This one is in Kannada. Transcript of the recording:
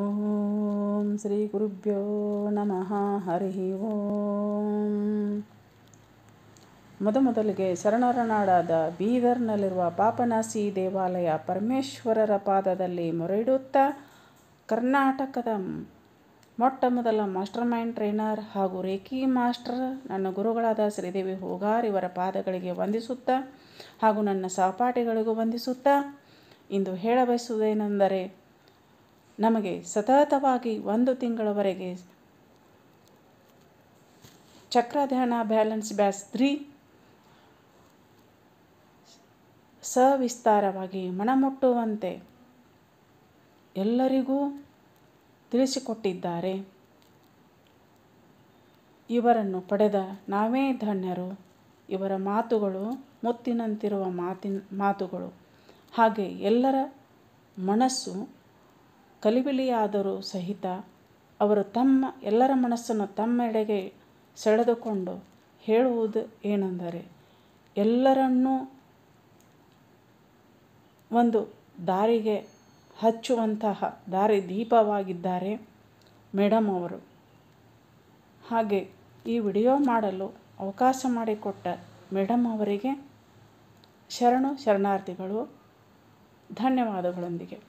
ಓಂ ಶ್ರೀ ಗುರುಭ್ಯೋ ನಮಃ ಹರಿ ಓಂ ಮೊದಮೊದಲಿಗೆ ಶರಣರನಾಡಾದ ಬೀದರ್ನಲ್ಲಿರುವ ಪಾಪನಾಸಿ ದೇವಾಲಯ ಪರಮೇಶ್ವರರ ಪಾದದಲ್ಲಿ ಮೊರೆಯಿಡುತ್ತಾ ಕರ್ನಾಟಕದ ಮೊಟ್ಟ ಮೊದಲ ಮಾಸ್ಟರ್ ಮೈಂಡ್ ಟ್ರೈನರ್ ಹಾಗೂ ರೇಖಿ ಮಾಸ್ಟರ್ ನನ್ನ ಗುರುಗಳಾದ ಶ್ರೀದೇವಿ ಹೋಗಾರ್ ಇವರ ಪಾದಗಳಿಗೆ ವಂದಿಸುತ್ತಾ ಹಾಗೂ ನನ್ನ ಸಹಪಾಠಿಗಳಿಗೂ ವಂದಿಸುತ್ತಾ ಇಂದು ಹೇಳಬಯಸುವುದೇನೆಂದರೆ ನಮಗೆ ಸತತವಾಗಿ ಒಂದು ತಿಂಗಳವರೆಗೆ ಚಕ್ರಧ್ಯಾನ ಬ್ಯಾಲೆನ್ಸ್ ಬ್ಯಾಸ್ ತ್ರೀ ಸವಿಸ್ತಾರವಾಗಿ ಮಣಮುಟ್ಟುವಂತೆ ಎಲ್ಲರಿಗೂ ತಿಳಿಸಿಕೊಟ್ಟಿದ್ದಾರೆ ಇವರನ್ನು ಪಡೆದ ನಾವೇ ಧನ್ಯರು ಇವರ ಮಾತುಗಳು ಮುತ್ತಿನಂತಿರುವ ಮಾತಿನ ಮಾತುಗಳು ಹಾಗೆ ಎಲ್ಲರ ಮನಸ್ಸು ಕಲಿಬಿಲಿಯಾದರೂ ಸಹಿತ ಅವರು ತಮ್ಮ ಎಲ್ಲರ ಮನಸ್ಸನ್ನು ತಮ್ಮೆಡೆಗೆ ಸೆಳೆದುಕೊಂಡು ಹೇಳುವುದು ಏನೆಂದರೆ ಎಲ್ಲರನ್ನೂ ಒಂದು ದಾರಿಗೆ ಹಚ್ಚುವಂತಹ ದೀಪವಾಗಿದ್ದಾರೆ ಮೇಡಮ್ ಅವರು ಹಾಗೆ ಈ ವಿಡಿಯೋ ಮಾಡಲು ಅವಕಾಶ ಮಾಡಿಕೊಟ್ಟ ಮೇಡಮ್ ಅವರಿಗೆ ಶರಣು ಶರಣಾರ್ಥಿಗಳು ಧನ್ಯವಾದಗಳೊಂದಿಗೆ